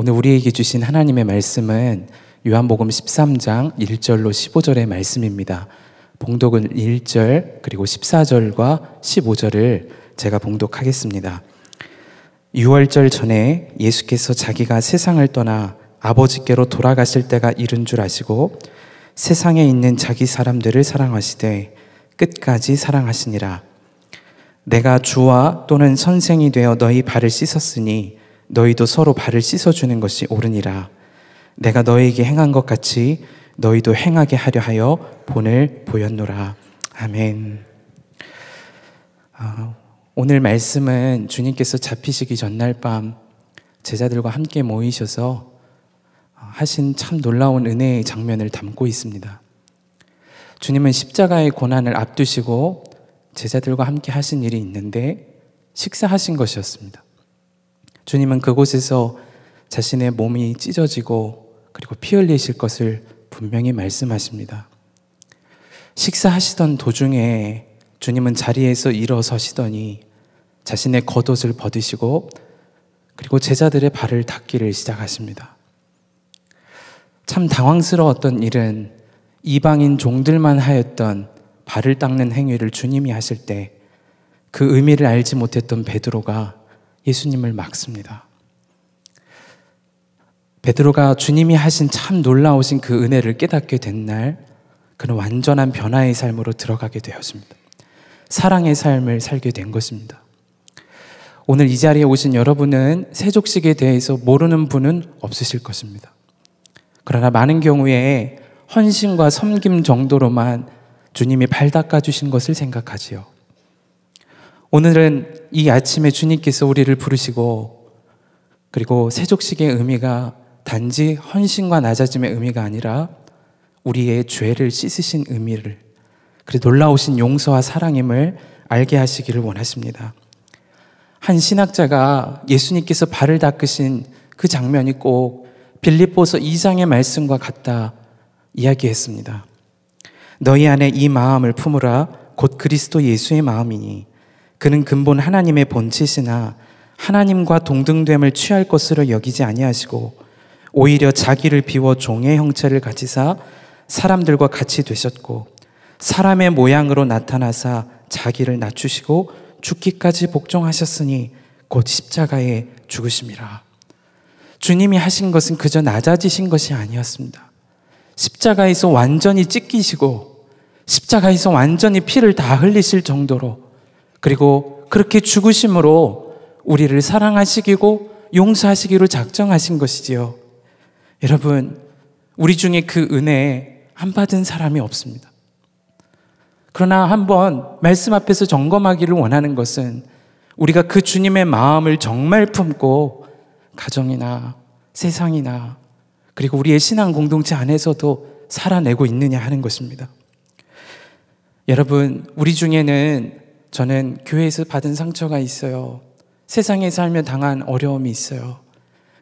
오늘 우리에게 주신 하나님의 말씀은 요한복음 13장 1절로 15절의 말씀입니다. 봉독은 1절 그리고 14절과 15절을 제가 봉독하겠습니다. 6월절 전에 예수께서 자기가 세상을 떠나 아버지께로 돌아가실 때가 이른 줄 아시고 세상에 있는 자기 사람들을 사랑하시되 끝까지 사랑하시니라. 내가 주와 또는 선생이 되어 너희 발을 씻었으니 너희도 서로 발을 씻어주는 것이 옳으니라. 내가 너희에게 행한 것 같이 너희도 행하게 하려 하여 본을 보였노라. 아멘. 아, 오늘 말씀은 주님께서 잡히시기 전날 밤 제자들과 함께 모이셔서 하신 참 놀라운 은혜의 장면을 담고 있습니다. 주님은 십자가의 고난을 앞두시고 제자들과 함께 하신 일이 있는데 식사하신 것이었습니다. 주님은 그곳에서 자신의 몸이 찢어지고 그리고 피 흘리실 것을 분명히 말씀하십니다. 식사하시던 도중에 주님은 자리에서 일어서시더니 자신의 겉옷을 벗으시고 그리고 제자들의 발을 닦기를 시작하십니다. 참 당황스러웠던 일은 이방인 종들만 하였던 발을 닦는 행위를 주님이 하실 때 그 의미를 알지 못했던 베드로가 예수님을 막습니다. 베드로가 주님이 하신 참 놀라우신 그 은혜를 깨닫게 된 날, 그는 완전한 변화의 삶으로 들어가게 되었습니다. 사랑의 삶을 살게 된 것입니다. 오늘 이 자리에 오신 여러분은 세족식에 대해서 모르는 분은 없으실 것입니다. 그러나 많은 경우에 헌신과 섬김 정도로만 주님이 발 닦아주신 것을 생각하지요. 오늘은 이 아침에 주님께서 우리를 부르시고 그리고 세족식의 의미가 단지 헌신과 낮아짐의 의미가 아니라 우리의 죄를 씻으신 의미를 그리고 놀라우신 용서와 사랑임을 알게 하시기를 원하십니다. 한 신학자가 예수님께서 발을 닦으신 그 장면이 꼭 빌립보서 2장의 말씀과 같다 이야기했습니다. 너희 안에 이 마음을 품으라 곧 그리스도 예수의 마음이니 그는 근본 하나님의 본치시나 하나님과 동등됨을 취할 것으로 여기지 아니하시고 오히려 자기를 비워 종의 형체를 가지사 사람들과 같이 되셨고 사람의 모양으로 나타나사 자기를 낮추시고 죽기까지 복종하셨으니 곧 십자가에 죽으심니라 주님이 하신 것은 그저 낮아지신 것이 아니었습니다. 십자가에서 완전히 찢기시고 십자가에서 완전히 피를 다 흘리실 정도로 그리고 그렇게 죽으심으로 우리를 사랑하시기고 용서하시기로 작정하신 것이지요. 여러분, 우리 중에 그 은혜에 안 받은 사람이 없습니다. 그러나 한번 말씀 앞에서 점검하기를 원하는 것은 우리가 그 주님의 마음을 정말 품고 가정이나 세상이나 그리고 우리의 신앙 공동체 안에서도 살아내고 있느냐 하는 것입니다. 여러분, 우리 중에는 저는 교회에서 받은 상처가 있어요. 세상에 살며 당한 어려움이 있어요.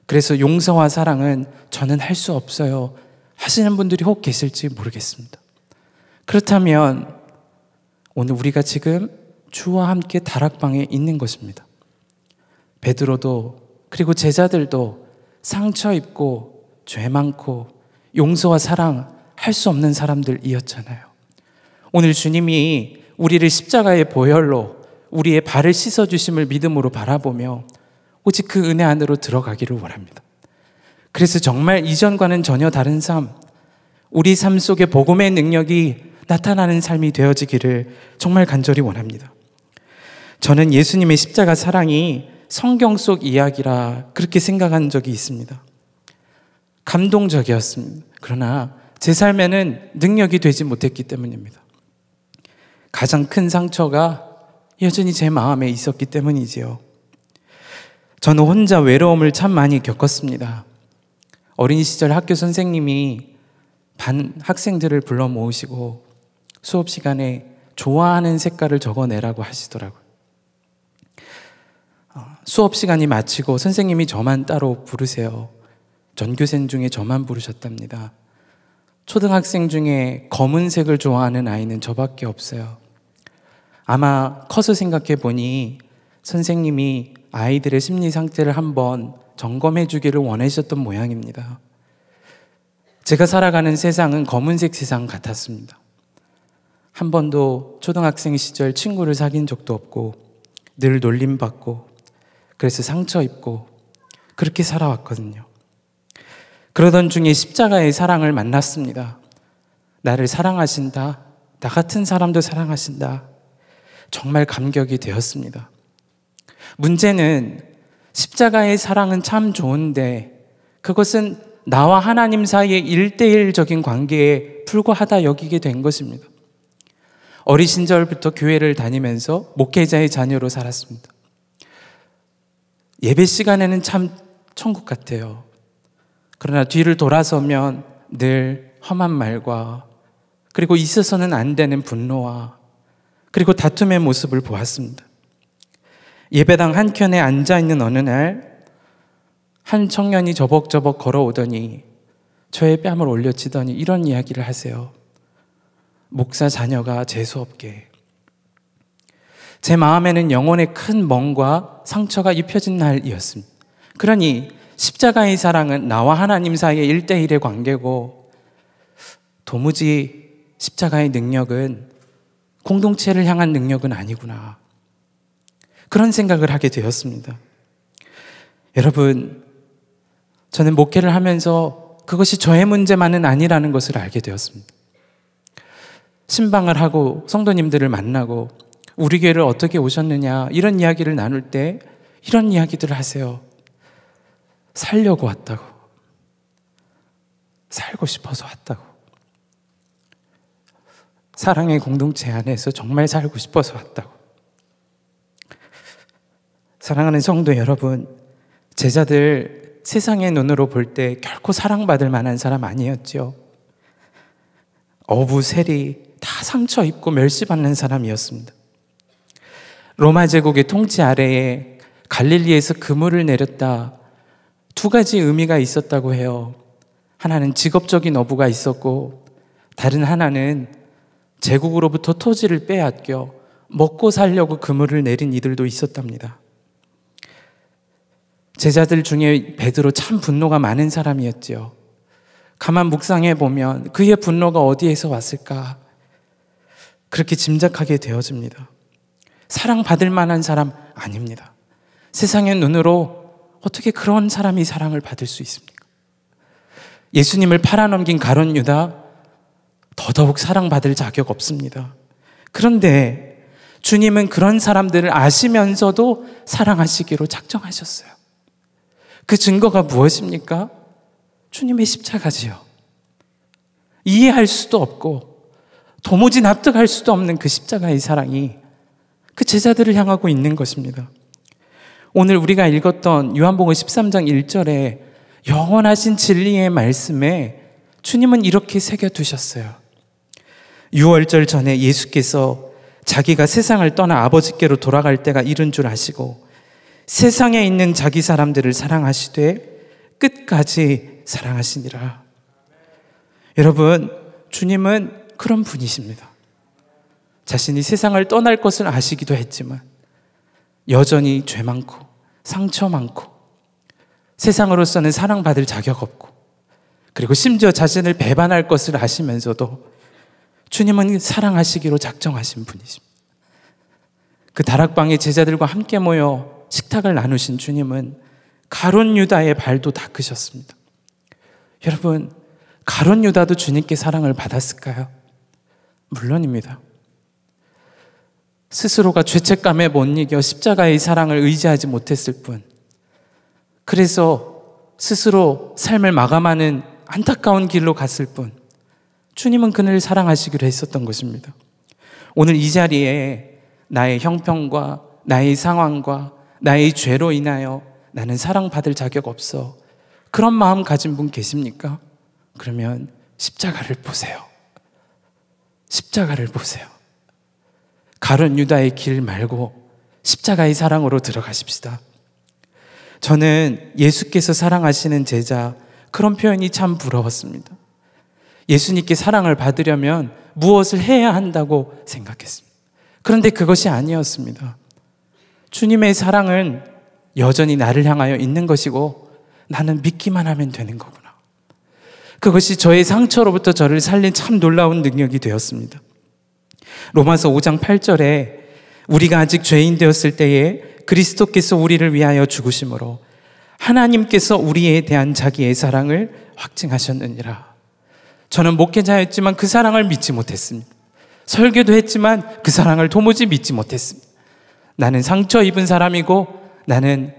그래서 용서와 사랑은 저는 할 수 없어요. 하시는 분들이 혹 계실지 모르겠습니다. 그렇다면 오늘 우리가 지금 주와 함께 다락방에 있는 것입니다. 베드로도 그리고 제자들도 상처 입고 죄 많고 용서와 사랑 할 수 없는 사람들이었잖아요. 오늘 주님이 우리를 십자가의 보혈로 우리의 발을 씻어 주심을 믿음으로 바라보며 오직 그 은혜 안으로 들어가기를 원합니다. 그래서 정말 이전과는 전혀 다른 삶, 우리 삶 속에 복음의 능력이 나타나는 삶이 되어지기를 정말 간절히 원합니다. 저는 예수님의 십자가 사랑이 성경 속 이야기라 그렇게 생각한 적이 있습니다. 감동적이었습니다. 그러나 제 삶에는 능력이 되지 못했기 때문입니다. 가장 큰 상처가 여전히 제 마음에 있었기 때문이지요. 저는 혼자 외로움을 참 많이 겪었습니다. 어린 시절 학교 선생님이 반 학생들을 불러 모으시고 수업 시간에 좋아하는 색깔을 적어내라고 하시더라고요. 어, 수업 시간이 마치고 선생님이 저만 따로 부르세요. 전교생 중에 저만 부르셨답니다. 초등학생 중에 검은색을 좋아하는 아이는 저밖에 없어요. 아마 커서 생각해 보니 선생님이 아이들의 심리 상태를 한번 점검해 주기를 원하셨던 모양입니다. 제가 살아가는 세상은 검은색 세상 같았습니다. 한 번도 초등학생 시절 친구를 사귄 적도 없고 늘 놀림받고 그래서 상처 입고 그렇게 살아왔거든요. 그러던 중에 십자가의 사랑을 만났습니다. 나를 사랑하신다. 나 같은 사람도 사랑하신다. 정말 감격이 되었습니다. 문제는 십자가의 사랑은 참 좋은데 그것은 나와 하나님 사이의 일대일적인 관계에 불과하다 여기게 된 것입니다. 어린 시절부터 교회를 다니면서 목회자의 자녀로 살았습니다. 예배 시간에는 참 천국 같아요. 그러나 뒤를 돌아서면 늘 험한 말과 그리고 있어서는 안 되는 분노와 그리고 다툼의 모습을 보았습니다. 예배당 한켠에 앉아 있는 어느 날 한 청년이 저벅저벅 걸어오더니 저의 뺨을 올려치더니 이런 이야기를 하세요. 목사 자녀가 재수없게 제 마음에는 영혼의 큰 멍과 상처가 입혀진 날이었습니다. 그러니 십자가의 사랑은 나와 하나님 사이의 1대1의 관계고 도무지 십자가의 능력은 공동체를 향한 능력은 아니구나. 그런 생각을 하게 되었습니다. 여러분, 저는 목회를 하면서 그것이 저의 문제만은 아니라는 것을 알게 되었습니다. 신방을 하고 성도님들을 만나고 우리 교회를 어떻게 오셨느냐 이런 이야기를 나눌 때 이런 이야기들을 하세요. 살려고 왔다고. 살고 싶어서 왔다고. 사랑의 공동체 안에서 정말 살고 싶어서 왔다고. 사랑하는 성도 여러분, 제자들 세상의 눈으로 볼 때 결코 사랑받을 만한 사람 아니었죠. 어부세리 다 상처 입고 멸시받는 사람이었습니다. 로마 제국의 통치 아래에 갈릴리에서 그물을 내렸다. 두 가지 의미가 있었다고 해요. 하나는 직업적인 어부가 있었고, 다른 하나는 제국으로부터 토지를 빼앗겨 먹고 살려고 그물을 내린 이들도 있었답니다. 제자들 중에 베드로 참 분노가 많은 사람이었지요. 가만 묵상해 보면 그의 분노가 어디에서 왔을까? 그렇게 짐작하게 되어집니다. 사랑받을 만한 사람 아닙니다. 세상의 눈으로 어떻게 그런 사람이 사랑을 받을 수 있습니까? 예수님을 팔아넘긴 가론 유다, 더더욱 사랑받을 자격 없습니다. 그런데 주님은 그런 사람들을 아시면서도 사랑하시기로 작정하셨어요. 그 증거가 무엇입니까? 주님의 십자가지요. 이해할 수도 없고 도무지 납득할 수도 없는 그 십자가의 사랑이 그 제자들을 향하고 있는 것입니다. 오늘 우리가 읽었던 요한복음 13장 1절에 영원하신 진리의 말씀에 주님은 이렇게 새겨두셨어요. 6월절 전에 예수께서 자기가 세상을 떠나 아버지께로 돌아갈 때가 이른 줄 아시고 세상에 있는 자기 사람들을 사랑하시되 끝까지 사랑하시니라. 여러분, 주님은 그런 분이십니다. 자신이 세상을 떠날 것을 아시기도 했지만 여전히 죄 많고 상처 많고 세상으로서는 사랑받을 자격 없고 그리고 심지어 자신을 배반할 것을 아시면서도 주님은 사랑하시기로 작정하신 분이십니다. 그 다락방에 제자들과 함께 모여 식탁을 나누신 주님은 가론 유다의 발도 닦으셨습니다. 여러분, 가론 유다도 주님께 사랑을 받았을까요? 물론입니다. 스스로가 죄책감에 못 이겨 십자가의 사랑을 의지하지 못했을 뿐. 그래서 스스로 삶을 마감하는 안타까운 길로 갔을 뿐. 주님은 그를 사랑하시기로 했었던 것입니다. 오늘 이 자리에 나의 형편과 나의 상황과 나의 죄로 인하여 나는 사랑받을 자격 없어. 그런 마음 가진 분 계십니까? 그러면 십자가를 보세요. 십자가를 보세요. 가룟 유다의 길 말고 십자가의 사랑으로 들어가십시다. 저는 예수께서 사랑하시는 제자 그런 표현이 참 부러웠습니다. 예수님께 사랑을 받으려면 무엇을 해야 한다고 생각했습니다. 그런데 그것이 아니었습니다. 주님의 사랑은 여전히 나를 향하여 있는 것이고 나는 믿기만 하면 되는 거구나. 그것이 저의 상처로부터 저를 살린 참 놀라운 능력이 되었습니다. 로마서 5장 8절에 우리가 아직 죄인 되었을 때에 그리스도께서 우리를 위하여 죽으심으로 하나님께서 우리에 대한 자기의 사랑을 확증하셨느니라. 저는 목회자였지만 그 사랑을 믿지 못했습니다. 설교도 했지만 그 사랑을 도무지 믿지 못했습니다. 나는 상처 입은 사람이고 나는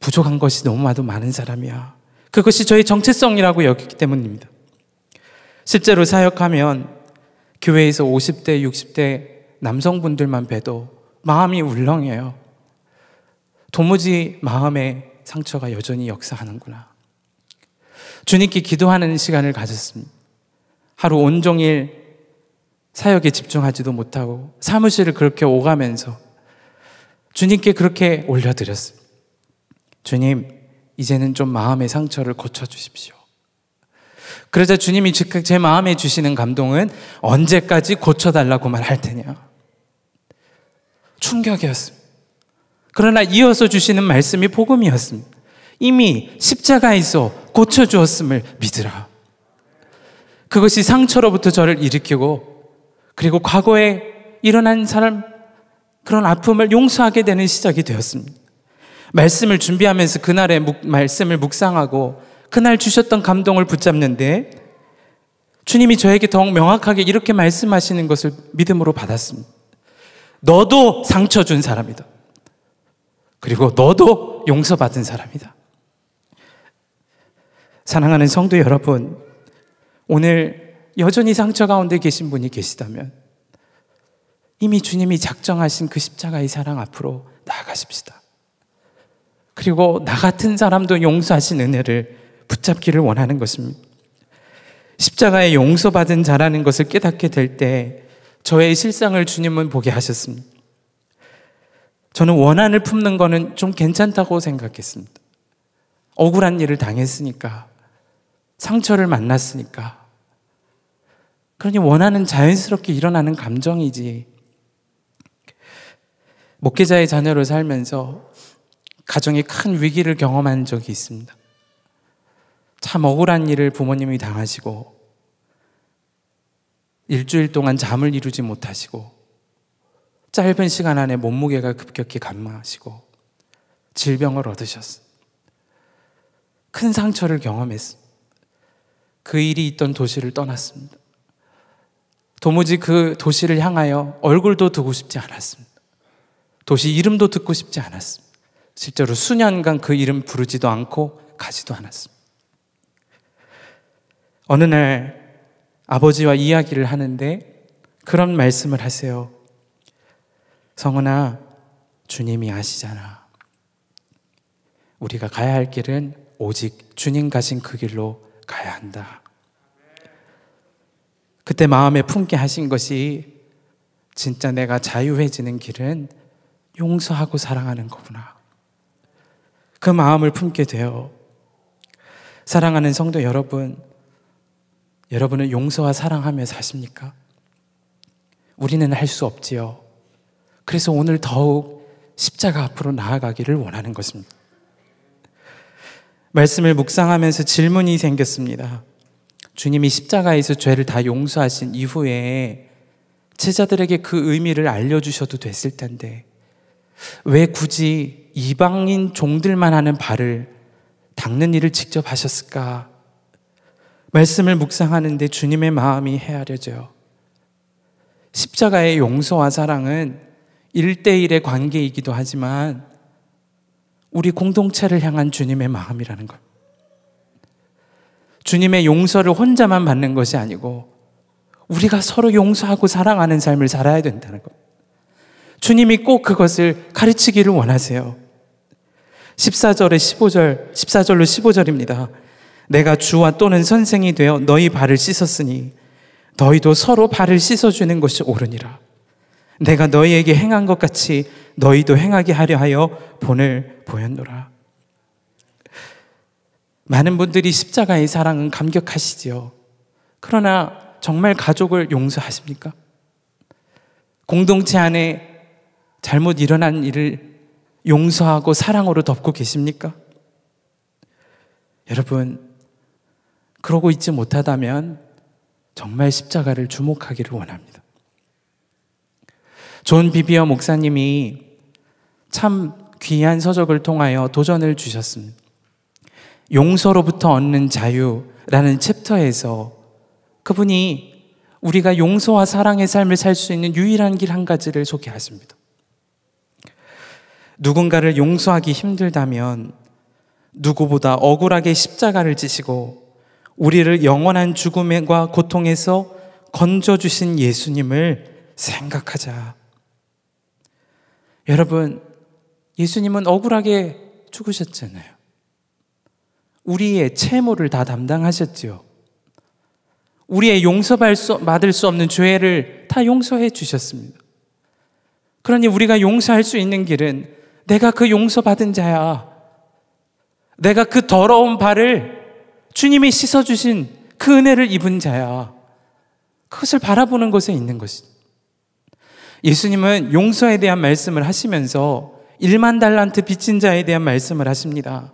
부족한 것이 너무나도 많은 사람이야. 그것이 저의 정체성이라고 여겼기 때문입니다. 실제로 사역하면 교회에서 50대, 60대 남성분들만 봬도 마음이 울렁해요. 도무지 마음의 상처가 여전히 역사하는구나. 주님께 기도하는 시간을 가졌습니다. 하루 온종일 사역에 집중하지도 못하고 사무실을 그렇게 오가면서 주님께 그렇게 올려드렸습니다. 주님, 이제는 좀 마음의 상처를 고쳐주십시오. 그러자 주님이 즉각 제 마음에 주시는 감동은 언제까지 고쳐달라고만 할 테냐. 충격이었습니다. 그러나 이어서 주시는 말씀이 복음이었습니다. 이미 십자가에서 고쳐주었음을 믿으라. 그것이 상처로부터 저를 일으키고 그리고 과거에 일어난 사람 그런 아픔을 용서하게 되는 시작이 되었습니다. 말씀을 준비하면서 그날의 묵, 말씀을 묵상하고 그날 주셨던 감동을 붙잡는데 주님이 저에게 더욱 명확하게 이렇게 말씀하시는 것을 믿음으로 받았습니다. 너도 상처 준 사람이다. 그리고 너도 용서받은 사람이다. 사랑하는 성도 여러분, 오늘 여전히 상처 가운데 계신 분이 계시다면 이미 주님이 작정하신 그 십자가의 사랑 앞으로 나아가십시다. 그리고 나 같은 사람도 용서하신 은혜를 붙잡기를 원하는 것입니다. 십자가의 용서받은 자라는 것을 깨닫게 될 때 저의 실상을 주님은 보게 하셨습니다. 저는 원한을 품는 것은 좀 괜찮다고 생각했습니다. 억울한 일을 당했으니까 상처를 만났으니까. 그러니 원하는 자연스럽게 일어나는 감정이지. 목회자의 자녀로 살면서 가정에 큰 위기를 경험한 적이 있습니다. 참 억울한 일을 부모님이 당하시고, 일주일 동안 잠을 이루지 못하시고, 짧은 시간 안에 몸무게가 급격히 감마하시고, 질병을 얻으셨습니다. 큰 상처를 경험했습니다. 그 일이 있던 도시를 떠났습니다. 도무지 그 도시를 향하여 얼굴도 두고 싶지 않았습니다. 도시 이름도 듣고 싶지 않았습니다. 실제로 수년간 그 이름 부르지도 않고 가지도 않았습니다. 어느 날 아버지와 이야기를 하는데 그런 말씀을 하세요. 성은아, 주님이 아시잖아. 우리가 가야 할 길은 오직 주님 가신 그 길로 가야 한다. 그때 마음에 품게 하신 것이 진짜 내가 자유해지는 길은 용서하고 사랑하는 거구나. 그 마음을 품게 되어 사랑하는 성도 여러분, 여러분은 용서와 사랑하며 사십니까? 우리는 할 수 없지요. 그래서 오늘 더욱 십자가 앞으로 나아가기를 원하는 것입니다. 말씀을 묵상하면서 질문이 생겼습니다. 주님이 십자가에서 죄를 다 용서하신 이후에 제자들에게 그 의미를 알려주셔도 됐을 텐데, 왜 굳이 이방인 종들만 하는 발을 닦는 일을 직접 하셨을까? 말씀을 묵상하는데 주님의 마음이 헤아려져요. 십자가의 용서와 사랑은 일대일의 관계이기도 하지만 우리 공동체를 향한 주님의 마음이라는 것. 주님의 용서를 혼자만 받는 것이 아니고 우리가 서로 용서하고 사랑하는 삶을 살아야 된다는 것. 주님이 꼭 그것을 가르치기를 원하세요. 14절에 15절, 14절로 15절입니다. 내가 주와 또는 선생이 되어 너희 발을 씻었으니 너희도 서로 발을 씻어주는 것이 옳으니라. 내가 너희에게 행한 것 같이 너희도 행하게 하려 하여 본을 보였노라. 많은 분들이 십자가의 사랑은 감격하시지요. 그러나 정말 가족을 용서하십니까? 공동체 안에 잘못 일어난 일을 용서하고 사랑으로 덮고 계십니까? 여러분, 그러고 있지 못하다면 정말 십자가를 주목하기를 원합니다. 존 비비어 목사님이 참 귀한 서적을 통하여 도전을 주셨습니다. 용서로부터 얻는 자유라는 챕터에서 그분이 우리가 용서와 사랑의 삶을 살 수 있는 유일한 길 한 가지를 소개하십니다. 누군가를 용서하기 힘들다면 누구보다 억울하게 십자가를 지시고 우리를 영원한 죽음과 고통에서 건져주신 예수님을 생각하자 여러분, 예수님은 억울하게 죽으셨잖아요. 우리의 채무를 다담당하셨지 우리의 용서받을 수, 받을 수 없는 죄를 다 용서해 주셨습니다. 그러니 우리가 용서할 수 있는 길은 내가 그 용서받은 자야. 내가 그 더러운 발을 주님이 씻어주신 그 은혜를 입은 자야. 그것을 바라보는 것에 있는 것이죠. 예수님은 용서에 대한 말씀을 하시면서 1만 달란트 빚진 자에 대한 말씀을 하십니다.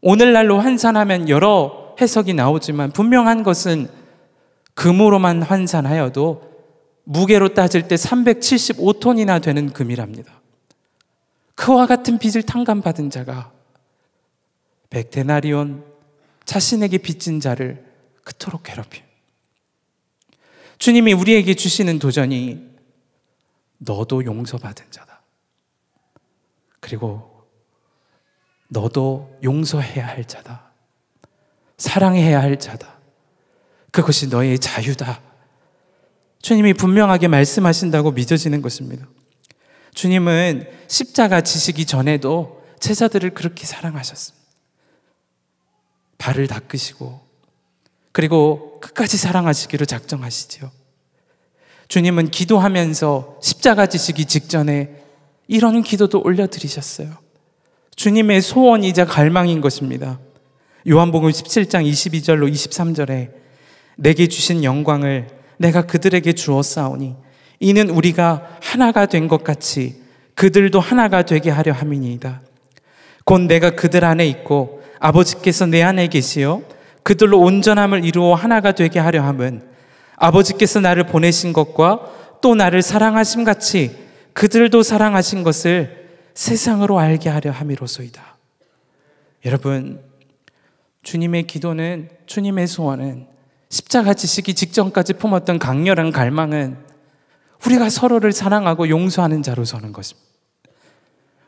오늘날로 환산하면 여러 해석이 나오지만 분명한 것은 금으로만 환산하여도 무게로 따질 때 375톤이나 되는 금이랍니다. 그와 같은 빚을 탕감받은 자가 백데나리온 자신에게 빚진 자를 그토록 괴롭힘. 주님이 우리에게 주시는 도전이 너도 용서받은 자다. 그리고 너도 용서해야 할 자다. 사랑해야 할 자다. 그것이 너의 자유다. 주님이 분명하게 말씀하신다고 믿어지는 것입니다. 주님은 십자가 지시기 전에도 제자들을 그렇게 사랑하셨습니다. 발을 닦으시고, 그리고 끝까지 사랑하시기로 작정하시지요. 주님은 기도하면서 십자가 지시기 직전에 이런 기도도 올려드리셨어요. 주님의 소원이자 갈망인 것입니다. 요한복음 17장 22절로 23절에 내게 주신 영광을 내가 그들에게 주었사오니 이는 우리가 하나가 된 것 같이 그들도 하나가 되게 하려 함이니이다. 곧 내가 그들 안에 있고 아버지께서 내 안에 계시어 그들로 온전함을 이루어 하나가 되게 하려 함은 아버지께서 나를 보내신 것과 또 나를 사랑하심 같이 그들도 사랑하신 것을 세상으로 알게 하려 함이로소이다. 여러분, 주님의 기도는 주님의 소원은 십자가 지시기 직전까지 품었던 강렬한 갈망은 우리가 서로를 사랑하고 용서하는 자로 서는 것입니다.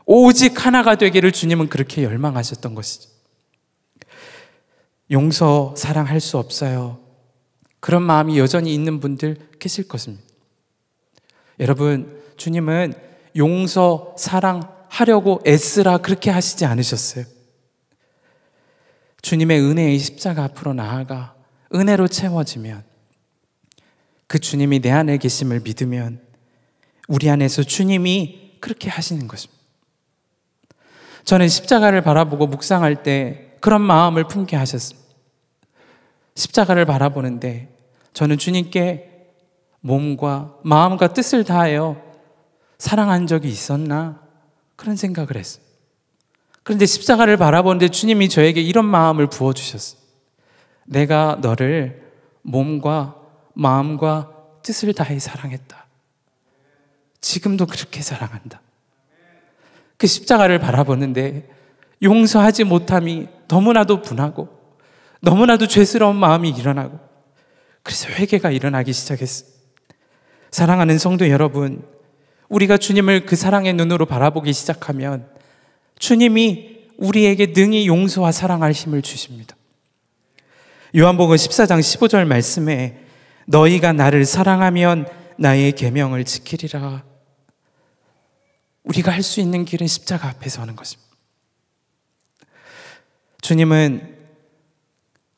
오직 하나가 되기를 주님은 그렇게 열망하셨던 것이죠. 용서 사랑할 수 없어요. 그런 마음이 여전히 있는 분들 계실 것입니다. 여러분, 주님은 용서, 사랑하려고 애쓰라 그렇게 하시지 않으셨어요. 주님의 은혜의 십자가 앞으로 나아가 은혜로 채워지면 그 주님이 내 안에 계심을 믿으면 우리 안에서 주님이 그렇게 하시는 것입니다. 저는 십자가를 바라보고 묵상할 때 그런 마음을 품게 하셨습니다. 십자가를 바라보는데 저는 주님께 몸과 마음과 뜻을 다하여 사랑한 적이 있었나? 그런 생각을 했어 그런데 십자가를 바라보는데 주님이 저에게 이런 마음을 부어주셨어 내가 너를 몸과 마음과 뜻을 다해 사랑했다. 지금도 그렇게 사랑한다. 그 십자가를 바라보는데 용서하지 못함이 너무나도 분하고 너무나도 죄스러운 마음이 일어나고 그래서 회개가 일어나기 시작했어. 사랑하는 성도 여러분, 우리가 주님을 그 사랑의 눈으로 바라보기 시작하면 주님이 우리에게 능히 용서와 사랑할 힘을 주십니다. 요한복음 14장 15절 말씀에 너희가 나를 사랑하면 나의 계명을 지키리라. 우리가 할 수 있는 길은 십자가 앞에 서는 것입니다. 주님은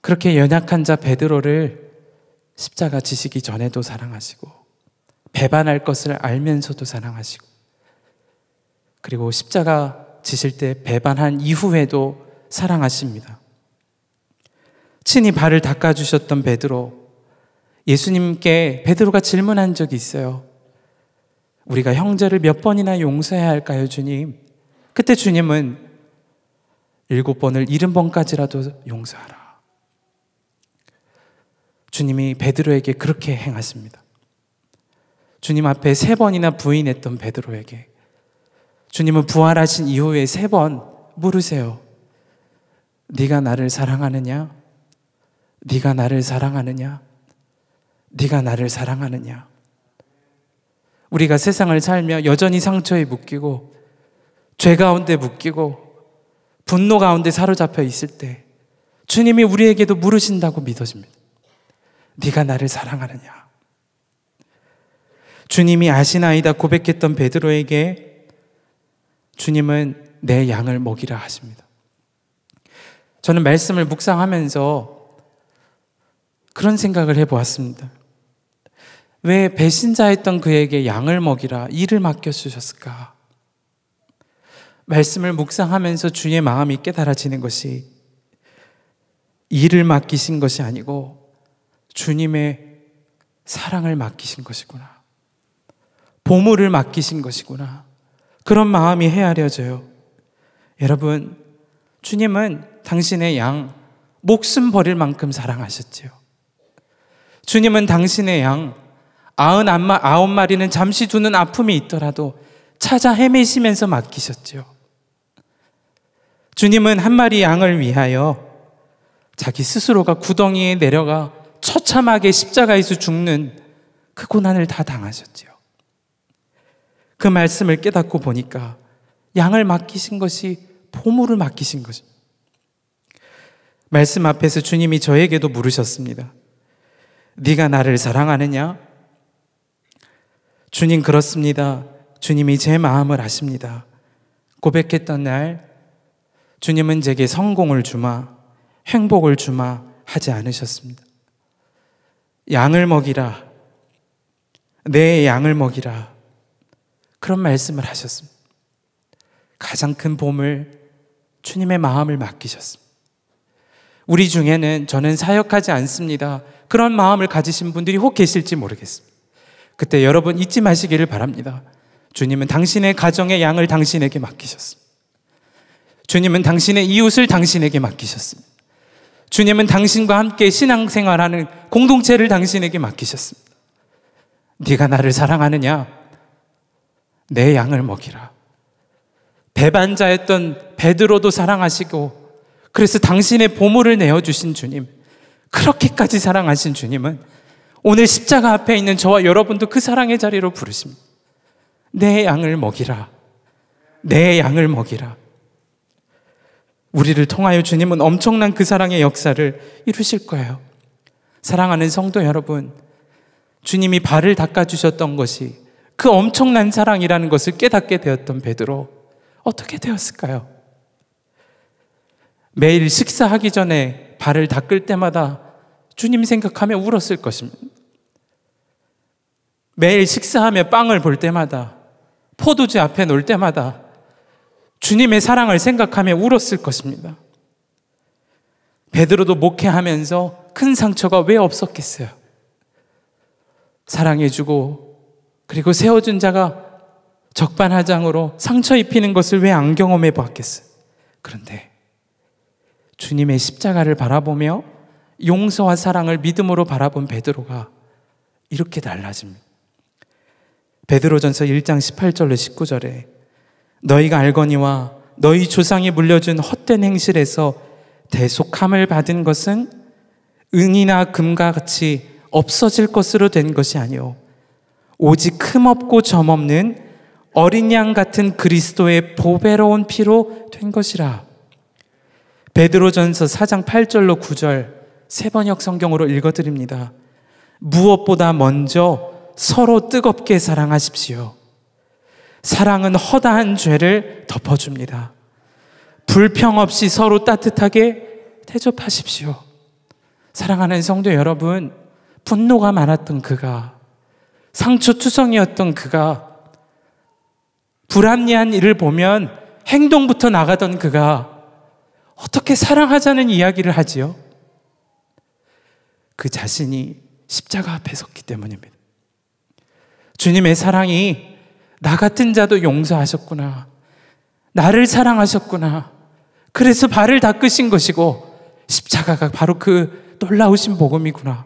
그렇게 연약한 자 베드로를 십자가 지시기 전에도 사랑하시고 배반할 것을 알면서도 사랑하시고 그리고 십자가 지실 때 배반한 이후에도 사랑하십니다. 친히 발을 닦아 주셨던 베드로 예수님께 베드로가 질문한 적이 있어요. 우리가 형제를 몇 번이나 용서해야 할까요, 주님? 그때 주님은 일곱 번을 일흔 번까지라도 용서하라. 주님이 베드로에게 그렇게 행하십니다. 주님 앞에 세 번이나 부인했던 베드로에게 주님은 부활하신 이후에 세 번 물으세요. 네가 나를 사랑하느냐? 네가 나를 사랑하느냐? 네가 나를 사랑하느냐? 우리가 세상을 살며 여전히 상처에 묶이고 죄 가운데 묶이고 분노 가운데 사로잡혀 있을 때 주님이 우리에게도 물으신다고 믿어집니다. 네가 나를 사랑하느냐? 주님이 아시나이다 고백했던 베드로에게 주님은 내 양을 먹이라 하십니다. 저는 말씀을 묵상하면서 그런 생각을 해보았습니다. 왜 배신자였던 그에게 양을 먹이라 일을 맡겨주셨을까? 말씀을 묵상하면서 주의 마음이 깨달아지는 것이 일을 맡기신 것이 아니고 주님의 사랑을 맡기신 것이구나. 보물을 맡기신 것이구나. 그런 마음이 헤아려져요. 여러분, 주님은 당신의 양, 목숨 버릴 만큼 사랑하셨지요. 주님은 당신의 양, 아흔 아홉 마리는 잠시 두는 아픔이 있더라도 찾아 헤매시면서 맡기셨지요. 주님은 한 마리 양을 위하여 자기 스스로가 구덩이에 내려가 처참하게 십자가에서 죽는 그 고난을 다 당하셨지요. 그 말씀을 깨닫고 보니까 양을 맡기신 것이 보물을 맡기신 것입 말씀 앞에서 주님이 저에게도 물으셨습니다. 네가 나를 사랑하느냐? 주님 그렇습니다. 주님이 제 마음을 아십니다. 고백했던 날 주님은 제게 성공을 주마 행복을 주마 하지 않으셨습니다. 양을 먹이라. 내 양을 먹이라. 그런 말씀을 하셨습니다. 가장 큰 보물, 주님의 마음을 맡기셨습니다. 우리 중에는 저는 사역하지 않습니다. 그런 마음을 가지신 분들이 혹 계실지 모르겠습니다. 그때 여러분 잊지 마시기를 바랍니다. 주님은 당신의 가정의 양을 당신에게 맡기셨습니다. 주님은 당신의 이웃을 당신에게 맡기셨습니다. 주님은 당신과 함께 신앙생활하는 공동체를 당신에게 맡기셨습니다. 네가 나를 사랑하느냐? 내 양을 먹이라. 배반자였던 베드로도 사랑하시고 그래서 당신의 보물을 내어 주신 주님. 그렇게까지 사랑하신 주님은 오늘 십자가 앞에 있는 저와 여러분도 그 사랑의 자리로 부르십니다. 내 양을 먹이라. 내 양을 먹이라. 우리를 통하여 주님은 엄청난 그 사랑의 역사를 이루실 거예요. 사랑하는 성도 여러분, 주님이 발을 닦아주셨던 것이 그 엄청난 사랑이라는 것을 깨닫게 되었던 베드로, 어떻게 되었을까요? 매일 식사하기 전에 발을 닦을 때마다 주님 생각하며 울었을 것입니다. 매일 식사하며 빵을 볼 때마다 포도주 앞에 놀 때마다 주님의 사랑을 생각하며 울었을 것입니다. 베드로도 목회하면서 큰 상처가 왜 없었겠어요? 사랑해주고 그리고 세워준 자가 적반하장으로 상처 입히는 것을 왜 안 경험해 봤겠어요? 그런데 주님의 십자가를 바라보며 용서와 사랑을 믿음으로 바라본 베드로가 이렇게 달라집니다. 베드로전서 1장 18절로 19절에 너희가 알거니와 너희 조상이 물려준 헛된 행실에서 대속함을 받은 것은 은이나 금과 같이 없어질 것으로 된 것이 아니오 오직 흠없고 점없는 어린 양 같은 그리스도의 보배로운 피로 된 것이라. 베드로전서 4장 8절로 9절 세 번역 성경으로 읽어 드립니다. 무엇보다 먼저 서로 뜨겁게 사랑하십시오. 사랑은 허다한 죄를 덮어줍니다. 불평 없이 서로 따뜻하게 대접하십시오. 사랑하는 성도 여러분, 분노가 많았던 그가, 상처투성이었던 그가, 불합리한 일을 보면 행동부터 나가던 그가 어떻게 사랑하자는 이야기를 하지요? 그 자신이 십자가 앞에 섰기 때문입니다. 주님의 사랑이 나 같은 자도 용서하셨구나. 나를 사랑하셨구나. 그래서 발을 닦으신 것이고, 십자가가 바로 그 놀라우신 복음이구나.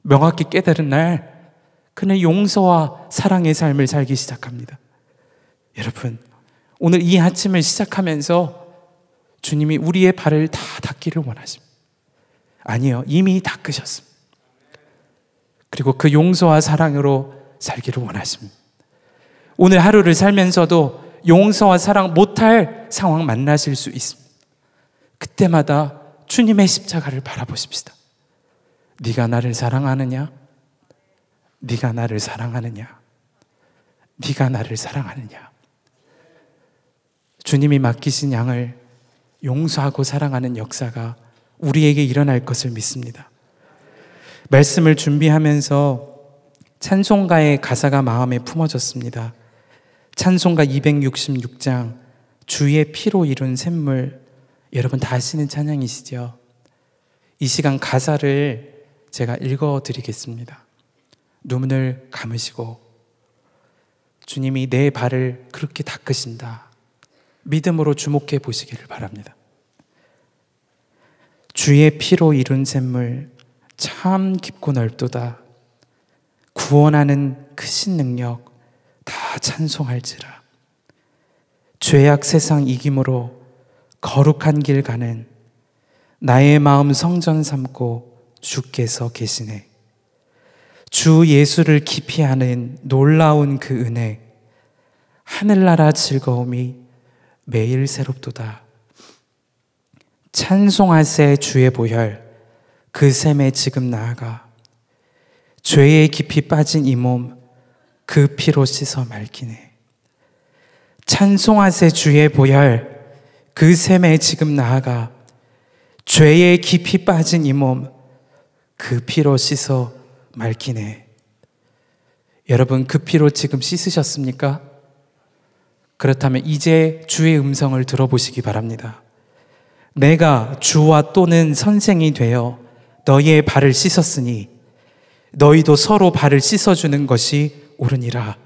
명확히 깨달은 날, 그는 용서와 사랑의 삶을 살기 시작합니다. 여러분, 오늘 이 아침을 시작하면서 주님이 우리의 발을 다 닦기를 원하십니다. 아니요, 이미 닦으셨습니다. 그리고 그 용서와 사랑으로 살기를 원하십니다. 오늘 하루를 살면서도 용서와 사랑 못할 상황 만나실 수 있습니다. 그때마다 주님의 십자가를 바라보십시다. 네가 나를 사랑하느냐? 네가 나를 사랑하느냐? 네가 나를 사랑하느냐? 주님이 맡기신 양을 용서하고 사랑하는 역사가 우리에게 일어날 것을 믿습니다. 말씀을 준비하면서 찬송가의 가사가 마음에 품어졌습니다. 찬송가 266장 주의 피로 이룬 샘물 여러분 다 아시는 찬양이시죠? 이 시간 가사를 제가 읽어 드리겠습니다. 눈을 감으시고 주님이 내 발을 그렇게 닦으신다. 믿음으로 주목해 보시기를 바랍니다. 주의 피로 이룬 샘물 참 깊고 넓도다. 구원하는 크신 능력 찬송할지라. 죄악 세상 이김으로 거룩한 길 가는 나의 마음 성전 삼고 주께서 계시네. 주 예수를 깊이 아는 놀라운 그 은혜, 하늘나라 즐거움이 매일 새롭도다. 찬송할세 주의 보혈, 그 샘에 지금 나아가. 죄에 깊이 빠진 이 몸, 그 피로 씻어 말기네. 찬송하세 주의 보혈, 그 샘에 지금 나아가 죄에 깊이 빠진 이 몸, 그 피로 씻어 말기네. 여러분, 그 피로 지금 씻으셨습니까? 그렇다면 이제 주의 음성을 들어보시기 바랍니다. 내가 주와 또는 선생이 되어 너희의 발을 씻었으니 너희도 서로 발을 씻어주는 것이 오르니라.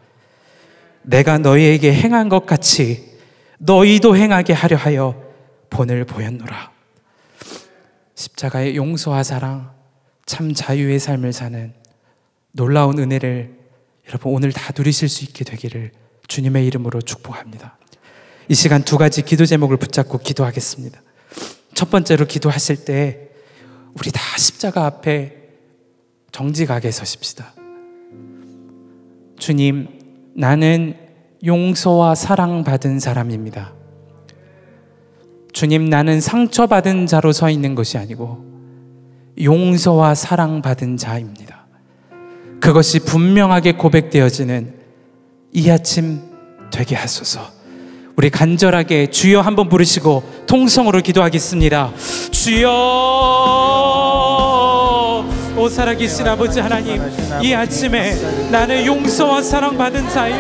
내가 너희에게 행한 것 같이 너희도 행하게 하려 하여 본을 보였노라. 십자가의 용서와 사랑, 참 자유의 삶을 사는 놀라운 은혜를 여러분 오늘 다 누리실 수 있게 되기를 주님의 이름으로 축복합니다. 이 시간 두 가지 기도 제목을 붙잡고 기도하겠습니다. 첫 번째로 기도하실 때 우리 다 십자가 앞에 정직하게 서십시다. 주님, 나는 용서와 사랑받은 사람입니다. 주님, 나는 상처받은 자로 서 있는 것이 아니고 용서와 사랑받은 자입니다. 그것이 분명하게 고백되어지는 이 아침 되게 하소서. 우리 간절하게 주여 한번 부르시고 통성으로 기도하겠습니다. 주여! 오 살아계신 아버지 하나님 이 아침에 나는 용서와 사랑받은 자임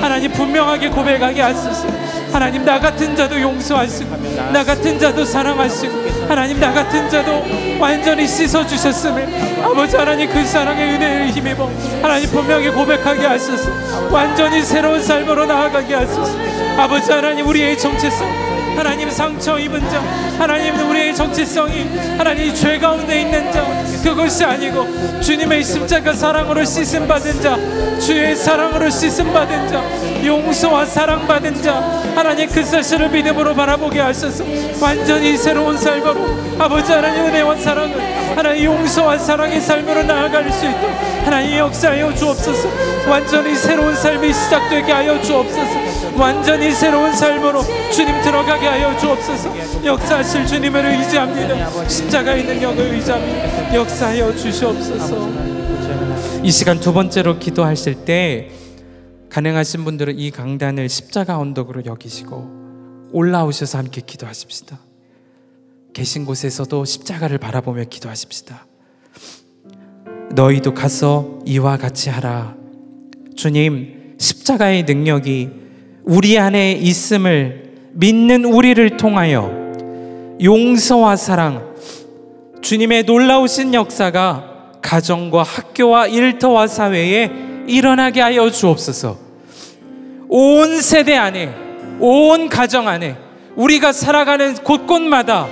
하나님 분명하게 고백하게 하소서 하나님 나 같은 자도 용서하시고 나 같은 자도 사랑하시고 하나님 나 같은 자도 완전히 씻어주셨음을 아버지 하나님 그 사랑의 은혜를 힘입어 하나님 분명히 고백하게 하소서 완전히 새로운 삶으로 나아가게 하소서 아버지 하나님 우리의 정체성 하나님 상처 입은 자 하나님 우리의 정체성이 하나님 죄 가운데 있는 자 그것이 아니고 주님의 십자가 사랑으로 씻음 받은 자 주의 사랑으로 씻음 받은 자 용서와 사랑받은 자 하나님 그 사실을 믿음으로 바라보게 하셔서 완전히 새로운 삶으로 아버지 하나님 은혜와 사랑을 하나님 용서와 사랑의 삶으로 나아갈 수 있도록 하나님 역사하여 주옵소서 완전히 새로운 삶이 시작되게 하여 주옵소서 완전히 새로운 삶으로 주님 들어가게 하여 주옵소서 역사하실 주님을 의지합니다 십자가 있는 영을 의지합니다 역사하여 주시옵소서 이 시간 두 번째로 기도하실 때 가능하신 분들은 이 강단을 십자가 언덕으로 여기시고 올라오셔서 함께 기도하십시다. 계신 곳에서도 십자가를 바라보며 기도하십시다. 너희도 가서 이와 같이 하라. 주님, 십자가의 능력이 우리 안에 있음을 믿는 우리를 통하여 용서와 사랑, 주님의 놀라우신 역사가 가정과 학교와 일터와 사회에 일어나게 하여 주옵소서. 온 세대 안에, 온 가정 안에, 우리가 살아가는 곳곳마다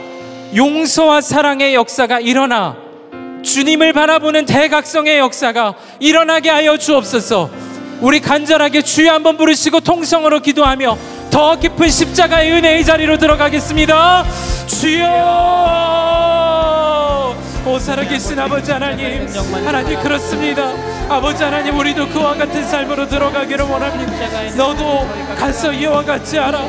용서와 사랑의 역사가 일어나 주님을 바라보는 대각성의 역사가 일어나게 하여 주옵소서. 우리 간절하게 주여 한번 부르시고 통성으로 기도하며 더 깊은 십자가의 은혜의 자리로 들어가겠습니다. 주여! 오 살아계신 아버지 하나님 하나님 그렇습니다 아버지 하나님 우리도 그와 같은 삶으로 들어가기를 원합니다 너도 가서 이와 같이 하라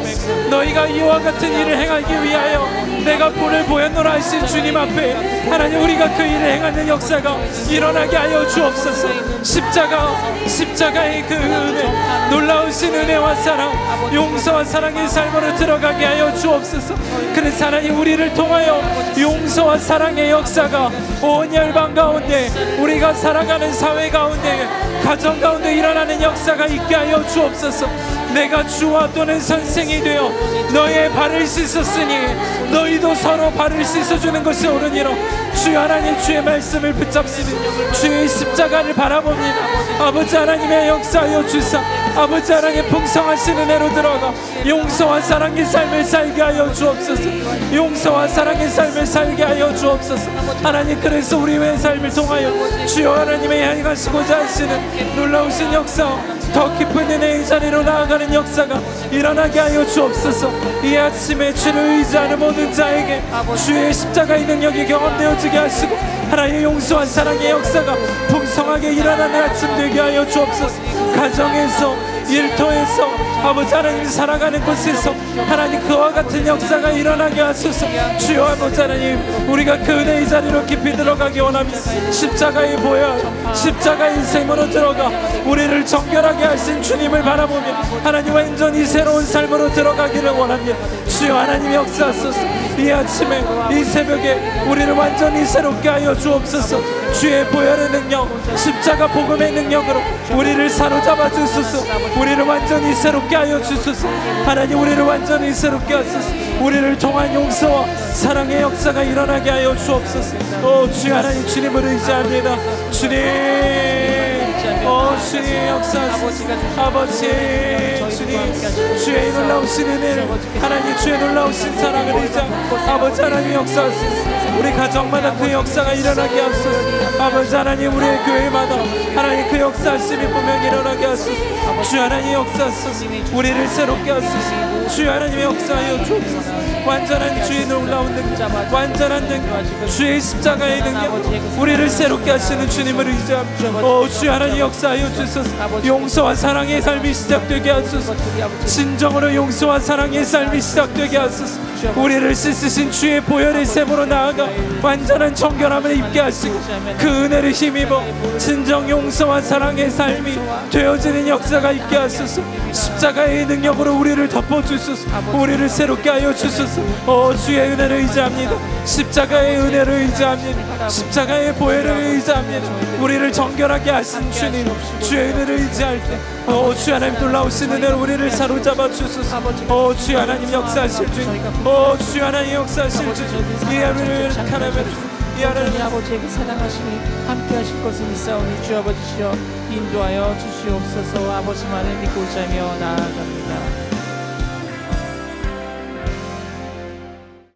너희가 이와 같은 일을 행하기 위하여 내가 본을 보였노라 하신 주님 앞에 하나님 우리가 그 일을 행하는 역사가 일어나게 하여 주옵소서 십자가 십자가의 그 은혜 놀라우신 은혜와 사랑 용서와 사랑의 삶으로 들어가게 하여 주옵소서 그래서 하나님 우리를 통하여 용서와 사랑의 역사가 온 열방 가운데 우리가 살아가는 사회 가운데 가정 가운데 일어나는 역사가 있게 하여 주옵소서 내가 주와 또는 선생이 되어 너의 발을 씻었으니 너희도 서로 발을 씻어주는 것이 옳으니로주 하나님 주의 말씀을 붙잡시니 주의 십자가를 바라봅니다 아버지 하나님의 역사여 주사 아버지 하나님 풍성하신 은혜로 들어가 용서와 사랑의 삶을 살게 하여 주옵소서 용서와 사랑의 삶을 살게 하여 주옵소서 하나님 그래서 우리의 삶을 통하여 주여 하나님의 향하시고자 하시는 놀라우신 역사 더 깊은 은혜의 자리로 나아가는 역사가 일어나게 하여 주옵소서 이 아침에 주를 의지하는 모든 자에게 주의 십자가 있는 역이 경험되어지게 하시고 하나의 용서한 사랑의 역사가 풍성하게 일어나는 아침 되게 하여 주옵소서 가정에서 일터에서 아버지 하나님 살아가는 곳에서 하나님 그와 같은 역사가 일어나게 하소서 주여 아버지 하나님 우리가 그 은혜의 자리로 깊이 들어가기 원합니다 십자가의 보혈 십자가 인생으로 들어가 우리를 정결하게 하신 주님을 바라보며 하나님 완전히 새로운 삶으로 들어가기를 원합니다 주여 하나님 역사하소서 이 아침에 이 새벽에 우리를 완전히 새롭게 하여 주옵소서 주의 보혈의 능력 십자가 복음의 능력으로 우리를 사로잡아 주소서 우리를 완전히 새롭게 하여 주소서 하나님 우리를 완전히 새롭게 하소서 우리를 통한 용서와 사랑의 역사가 일어나게 하여 주옵소서 오주 하나님 주님을 의지합니다 주님 오 주님 역사 아버지 주님 주의 놀라우신 은혜를 하나님 주의 놀라우신 사랑을 의지하고 아버지 하나님 역사하소서 우리 가정마다 그 역사가 일어나게 하소서 아버지 하나님 우리의 교회마다 하나님 그 역사심이 분명히 일어나게 하소서 주 하나님 역사소서 우리를 새롭게 하소서 주 하나님 역사하여 주옵소서 완전한 주의 놀라운 능력 완전한 능력 주의 십자가의 능력 우리를 새롭게 하시는 주님을 의지합니다 오, 주 하나님 역사하여 주소서 용서와 사랑의 삶이 시작되게 하소서 진정으로 용서와 사랑의 삶이 시작되게 하소서 우리를 씻으신 주의 보혈의 샘으로 나아가 완전한 청결함을 입게 하시고 그그 은혜를 힘입어 진정 용서와 사랑의 삶이 되어지는 역사가 있게 하소서 십자가의 능력으로 우리를 덮어주소서 우리를 새롭게 하여 주소서 어 주의 은혜를 의지합니다 십자가의 은혜를 의지합니다 십자가의 보혜를 의지합니다 우리를 정결하게 하신 주님 주의 은혜를 의지할 때어 주 하나님 놀라우신 은혜로 우리를 사로잡아 주소서 어주 하나님 역사하실 주님 어주 하나님 역사하실 주님 이 예배를 하나님 하나님 아버지에게 사랑하시니 함께하실 것을 믿사오니 주 아버지시여 인도하여 주시옵소서 아버지만을 믿고자며 나아갑니다.